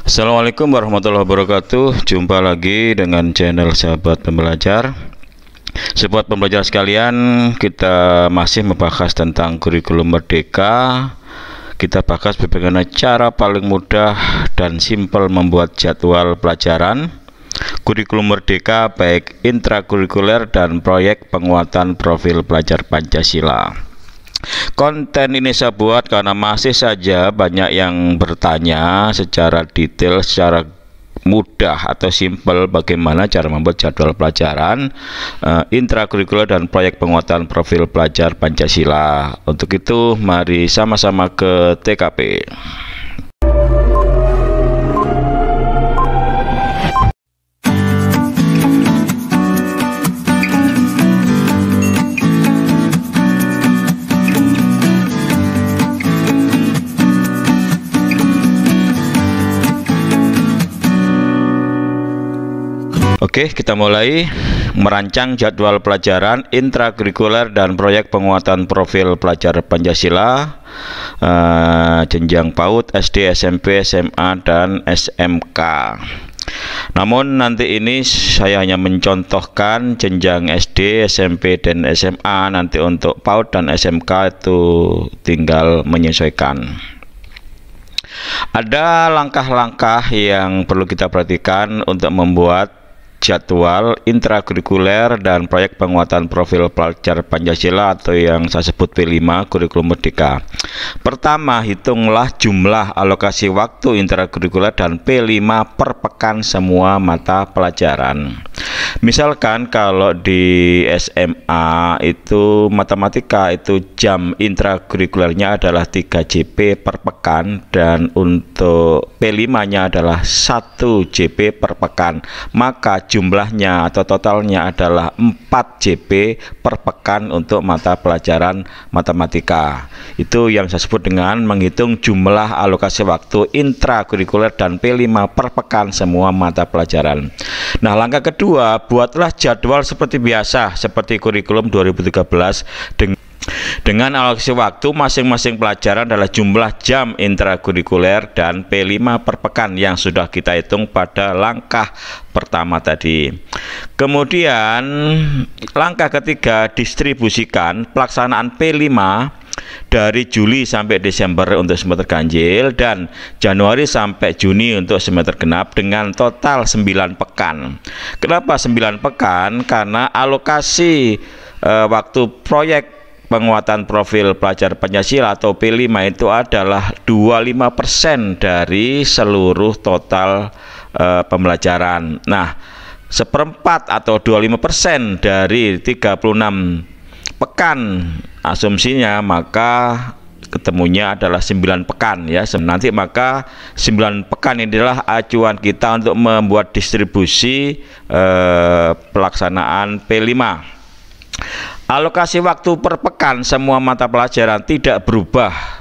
Assalamualaikum warahmatullahi wabarakatuh Jumpa lagi dengan channel sahabat pembelajar Sahabat pembelajar sekalian Kita masih membahas tentang kurikulum merdeka Kita bahas bagaimana cara paling mudah dan simpel membuat jadwal pelajaran Kurikulum Merdeka baik intrakurikuler dan proyek penguatan profil pelajar Pancasila Konten ini saya buat karena masih saja banyak yang bertanya secara detail, secara mudah atau simpel bagaimana cara membuat jadwal pelajaran uh, eh, intrakurikuler dan proyek penguatan profil pelajar Pancasila. Untuk itu mari sama-sama ke TKP. Oke, kita mulai merancang jadwal pelajaran intrakurikuler dan proyek penguatan profil pelajar Pancasila uh, jenjang PAUD SD, SMP, SMA dan SMK. Namun nanti ini saya hanya mencontohkan jenjang SD, SMP dan SMA nanti untuk PAUD dan SMK itu tinggal menyesuaikan. Ada langkah-langkah yang perlu kita perhatikan untuk membuat jadwal intrakurikuler dan proyek penguatan profil pelajar Pancasila atau yang saya sebut P5 kurikulum merdeka. Pertama, hitunglah jumlah alokasi waktu intrakurikuler dan P5 per pekan semua mata pelajaran. Misalkan kalau di SMA itu matematika itu jam intrakurikulernya adalah 3 JP per pekan dan untuk P5-nya adalah 1 JP per pekan. Maka jumlahnya atau totalnya adalah 4 JP per pekan untuk mata pelajaran matematika. Itu yang saya sebut dengan menghitung jumlah alokasi waktu intrakurikuler dan P5 per pekan semua mata pelajaran. Nah, langkah kedua, buatlah jadwal seperti biasa seperti kurikulum 2013 dengan dengan alokasi waktu, masing-masing pelajaran adalah jumlah jam intrakurikuler dan P5 per pekan yang sudah kita hitung pada langkah pertama tadi. Kemudian langkah ketiga distribusikan pelaksanaan P5 dari Juli sampai Desember untuk semester ganjil dan Januari sampai Juni untuk semester genap dengan total 9 pekan. Kenapa 9 pekan? Karena alokasi e, waktu proyek penguatan profil pelajar Pancasila atau P5 itu adalah 25% dari seluruh total e, pembelajaran. Nah, seperempat atau 25% dari 36 pekan asumsinya maka ketemunya adalah 9 pekan ya. Nanti maka 9 pekan inilah acuan kita untuk membuat distribusi e, pelaksanaan P5. Alokasi waktu per pekan semua mata pelajaran tidak berubah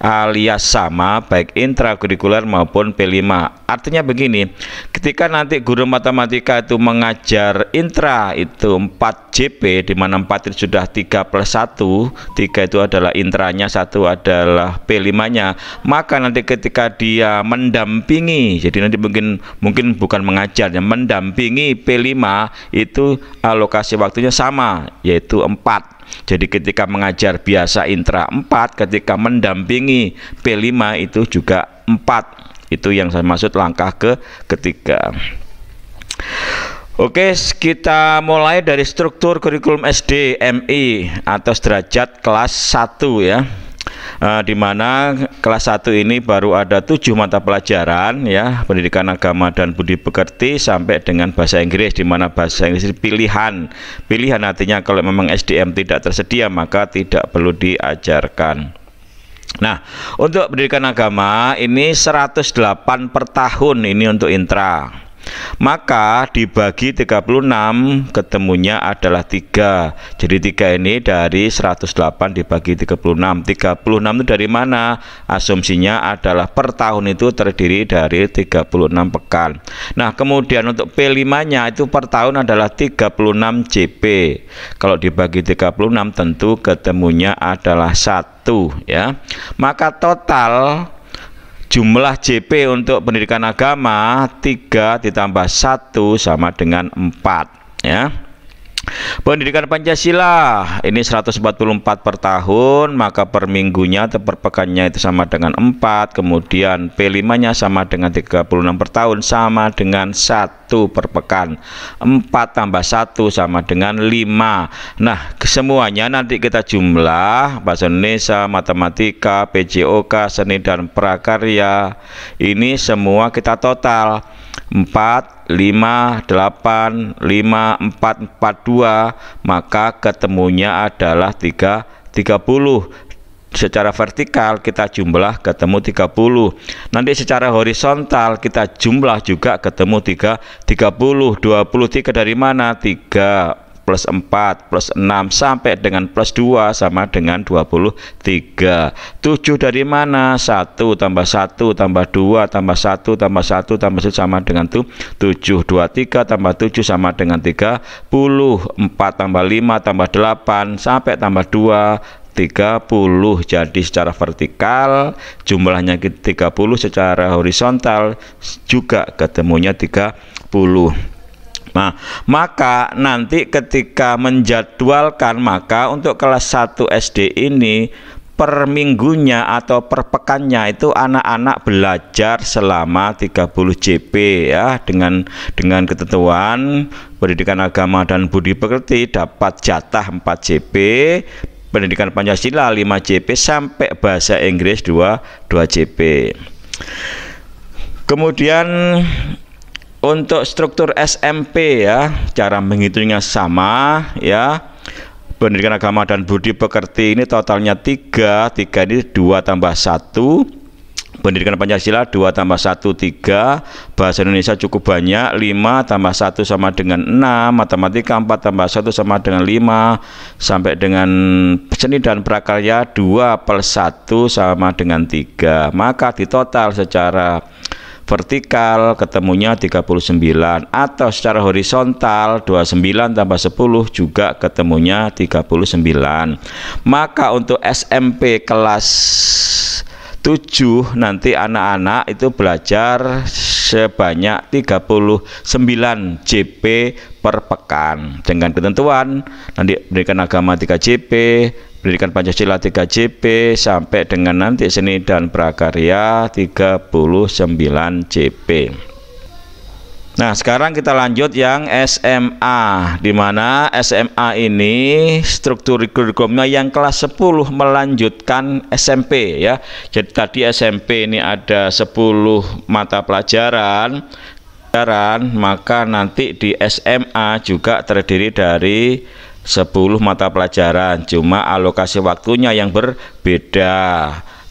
alias sama baik intrakurikuler maupun P5. Artinya begini, ketika nanti guru matematika itu mengajar intra itu 4 JP di mana 4 itu sudah 3 plus 1, 3 itu adalah intranya, 1 adalah P5-nya, maka nanti ketika dia mendampingi, jadi nanti mungkin mungkin bukan mengajar ya, mendampingi P5 itu alokasi waktunya sama yaitu 4 jadi ketika mengajar biasa intra 4, ketika mendampingi P5 itu juga 4. Itu yang saya maksud langkah ke ketiga. Oke, kita mulai dari struktur kurikulum SD MI atau derajat kelas 1 ya uh, di mana kelas 1 ini baru ada tujuh mata pelajaran ya pendidikan agama dan budi pekerti sampai dengan bahasa Inggris di mana bahasa Inggris pilihan pilihan artinya kalau memang SDM tidak tersedia maka tidak perlu diajarkan. Nah, untuk pendidikan agama ini 108 per tahun ini untuk intra. Maka dibagi 36 ketemunya adalah 3 Jadi 3 ini dari 108 dibagi 36 36 itu dari mana? Asumsinya adalah per tahun itu terdiri dari 36 pekan Nah kemudian untuk P5 nya itu per tahun adalah 36 CP Kalau dibagi 36 tentu ketemunya adalah satu ya Maka total jumlah JP untuk pendidikan agama 3 ditambah 1 sama dengan 4 ya Pendidikan Pancasila ini 144 per tahun, maka per minggunya atau per pekannya itu sama dengan 4, kemudian P5-nya sama dengan 36 per tahun, sama dengan 1 per pekan. 4 tambah 1 sama dengan 5. Nah, semuanya nanti kita jumlah bahasa Indonesia, matematika, PJOK, seni dan prakarya. Ini semua kita total 4 58542 maka ketemunya adalah 3 30 secara vertikal kita jumlah ketemu 30 nanti secara horizontal kita jumlah juga ketemu 3 30 23 dari mana 3 plus 4 plus 6 sampai dengan plus 2 sama dengan 23 7 dari mana 1 tambah 1 tambah 2 tambah 1 tambah 1 tambah 1 sama dengan tuh 7 23 tambah 7 sama dengan 30 4 tambah 5 tambah 8 sampai tambah 2 30 jadi secara vertikal jumlahnya 30 secara horizontal juga ketemunya 30 Nah, maka nanti ketika menjadwalkan maka untuk kelas 1 SD ini per minggunya atau per pekannya itu anak-anak belajar selama 30 JP ya dengan dengan ketentuan pendidikan agama dan budi pekerti dapat jatah 4 JP pendidikan Pancasila 5 JP sampai bahasa Inggris 2 2 JP kemudian untuk struktur SMP ya cara menghitungnya sama ya pendidikan agama dan budi pekerti ini totalnya tiga tiga ini dua tambah satu pendidikan Pancasila dua tambah satu tiga. bahasa Indonesia cukup banyak lima tambah satu sama dengan enam. matematika empat tambah satu sama dengan lima. sampai dengan seni dan prakarya dua plus satu sama dengan tiga. maka di total secara vertikal ketemunya 39 atau secara horizontal 29 tambah 10 juga ketemunya 39 maka untuk SMP kelas 7 nanti anak-anak itu belajar sebanyak 39 JP per pekan dengan ketentuan nanti berikan agama 3 JP pendidikan Pancasila 3 cp sampai dengan nanti seni dan prakarya 39 cp. Nah, sekarang kita lanjut yang SMA, di mana SMA ini struktur kurikulumnya yang kelas 10 melanjutkan SMP ya. Jadi tadi SMP ini ada 10 mata pelajaran, pelajaran maka nanti di SMA juga terdiri dari 10 mata pelajaran cuma alokasi waktunya yang berbeda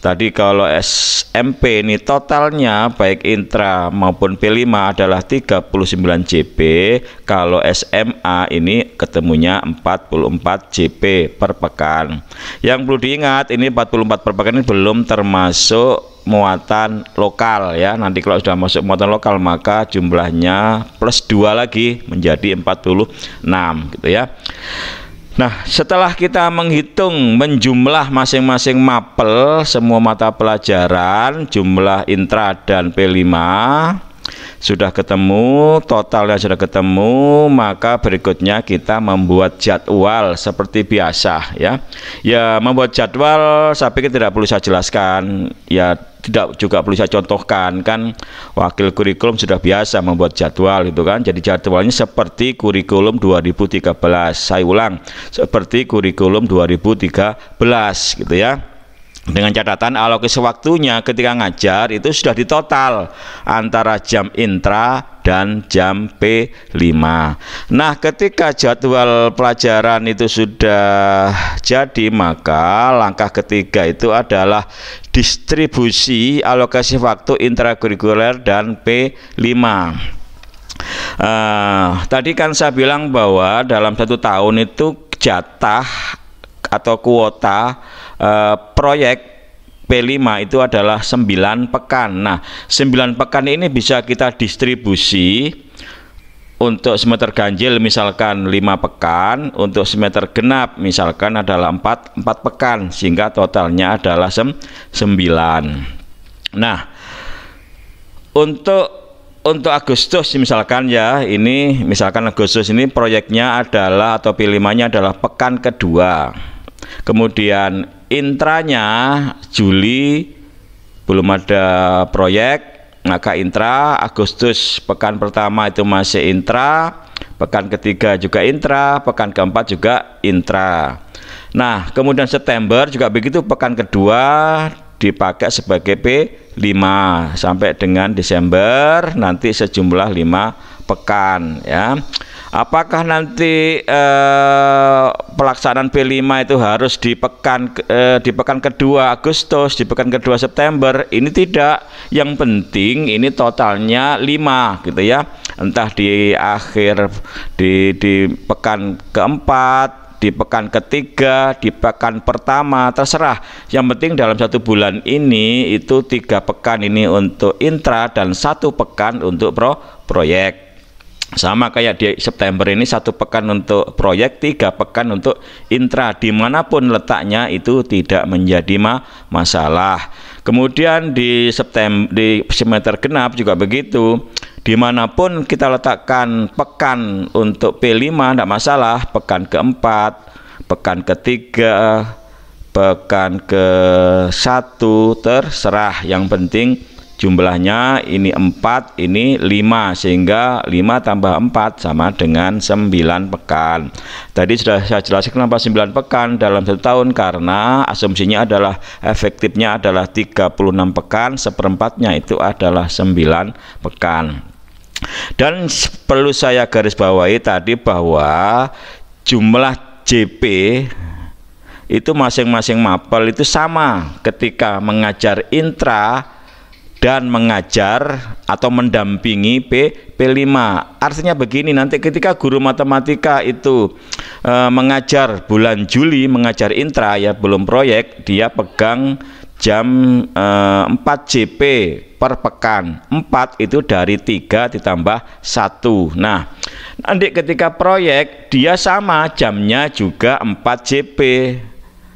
Tadi kalau SMP ini totalnya baik intra maupun P5 adalah 39 JP, kalau SMA ini ketemunya 44 JP per pekan. Yang perlu diingat ini 44 per pekan ini belum termasuk muatan lokal ya nanti kalau sudah masuk muatan lokal maka jumlahnya plus dua lagi menjadi 46 gitu ya Nah, setelah kita menghitung menjumlah masing-masing mapel semua mata pelajaran, jumlah intra dan P5, sudah ketemu, totalnya sudah ketemu, maka berikutnya kita membuat jadwal seperti biasa ya. Ya, membuat jadwal saya pikir tidak perlu saya jelaskan, ya tidak juga perlu saya contohkan kan wakil kurikulum sudah biasa membuat jadwal itu kan. Jadi jadwalnya seperti kurikulum 2013. Saya ulang, seperti kurikulum 2013 gitu ya dengan catatan alokasi waktunya ketika ngajar itu sudah ditotal antara jam intra dan jam P5. Nah, ketika jadwal pelajaran itu sudah jadi, maka langkah ketiga itu adalah distribusi alokasi waktu intrakurikuler dan P5. Uh, eh, tadi kan saya bilang bahwa dalam satu tahun itu jatah atau kuota Eh, proyek P5 itu adalah 9 pekan. Nah, 9 pekan ini bisa kita distribusi untuk semester ganjil misalkan 5 pekan, untuk semester genap misalkan adalah 4, 4 pekan sehingga totalnya adalah 9. Nah, untuk untuk Agustus misalkan ya, ini misalkan Agustus ini proyeknya adalah atau P5-nya adalah pekan kedua. Kemudian intranya Juli belum ada proyek maka intra Agustus pekan pertama itu masih intra pekan ketiga juga intra pekan keempat juga intra nah kemudian September juga begitu pekan kedua dipakai sebagai P5 sampai dengan Desember nanti sejumlah lima pekan ya Apakah nanti eh, pelaksanaan P5 itu harus di pekan eh, di pekan kedua Agustus, di pekan kedua September? Ini tidak. Yang penting ini totalnya 5 gitu ya. Entah di akhir di di pekan keempat, di pekan ketiga, di pekan pertama, terserah. Yang penting dalam satu bulan ini itu tiga pekan ini untuk intra dan satu pekan untuk pro proyek sama kayak di September ini satu pekan untuk proyek tiga pekan untuk intra dimanapun letaknya itu tidak menjadi ma masalah kemudian di September di semester genap juga begitu dimanapun kita letakkan pekan untuk P5 tidak masalah pekan keempat pekan ketiga pekan ke satu terserah yang penting jumlahnya ini 4 ini 5 sehingga 5 tambah 4 sama dengan 9 pekan tadi sudah saya jelaskan kenapa 9 pekan dalam satu tahun karena asumsinya adalah efektifnya adalah 36 pekan seperempatnya itu adalah 9 pekan dan perlu saya garis bawahi tadi bahwa jumlah JP itu masing-masing mapel itu sama ketika mengajar intra dan mengajar atau mendampingi P, P5. Artinya begini, nanti ketika guru matematika itu e, mengajar bulan Juli, mengajar intra ya belum proyek, dia pegang jam e, 4 JP per pekan. 4 itu dari 3 ditambah 1. Nah, nanti ketika proyek dia sama jamnya juga 4 cp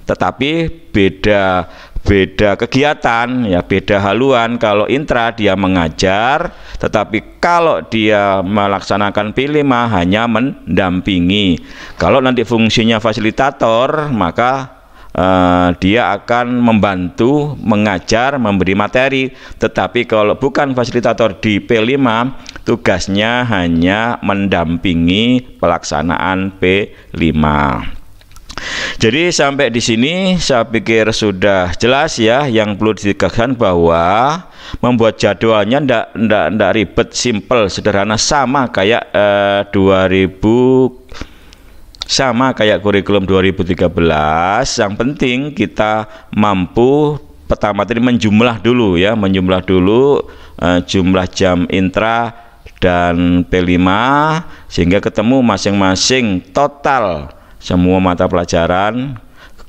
tetapi beda beda kegiatan ya beda haluan kalau intra dia mengajar tetapi kalau dia melaksanakan pilima hanya mendampingi kalau nanti fungsinya fasilitator maka eh, dia akan membantu mengajar memberi materi tetapi kalau bukan fasilitator di P5 tugasnya hanya mendampingi pelaksanaan P5 jadi sampai di sini saya pikir sudah jelas ya yang perlu ditegaskan bahwa membuat jadwalnya ndak ndak ndak ribet, simple, sederhana sama kayak eh, 2000 sama kayak kurikulum 2013 yang penting kita mampu pertama tadi menjumlah dulu ya menjumlah dulu eh, jumlah jam intra dan P5 sehingga ketemu masing-masing total semua mata pelajaran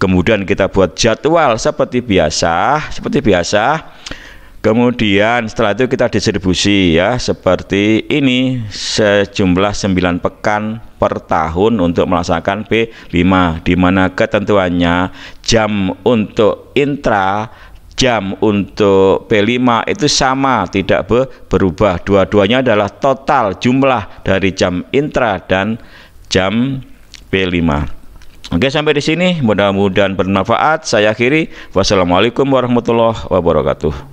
kemudian kita buat jadwal seperti biasa seperti biasa kemudian setelah itu kita distribusi ya seperti ini sejumlah 9 pekan per tahun untuk melaksanakan P5 di mana ketentuannya jam untuk intra jam untuk P5 itu sama tidak berubah dua-duanya adalah total jumlah dari jam intra dan jam P5. Oke sampai di sini mudah-mudahan bermanfaat. Saya akhiri. Wassalamualaikum warahmatullahi wabarakatuh.